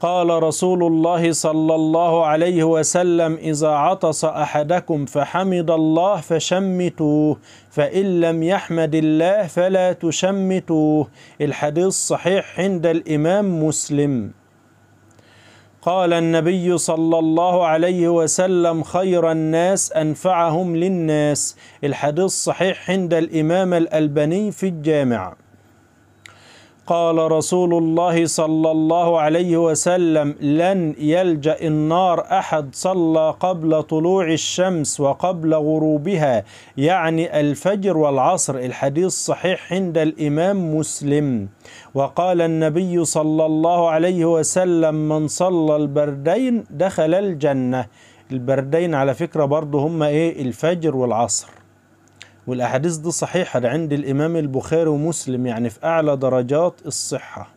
قال رسول الله صلى الله عليه وسلم إذا عطس أحدكم فحمد الله فشمتوه فإن لم يحمد الله فلا تشمتوه الحديث صحيح عند الإمام مسلم قال النبي صلى الله عليه وسلم خير الناس أنفعهم للناس الحديث صحيح عند الإمام الألباني في الجامعة قال رسول الله صلى الله عليه وسلم لن يلجا النار احد صلى قبل طلوع الشمس وقبل غروبها يعني الفجر والعصر الحديث صحيح عند الامام مسلم وقال النبي صلى الله عليه وسلم من صلى البردين دخل الجنه البردين على فكره برضه هما ايه الفجر والعصر والاحاديث دي صحيحه ده عند الامام البخاري ومسلم يعني في اعلى درجات الصحه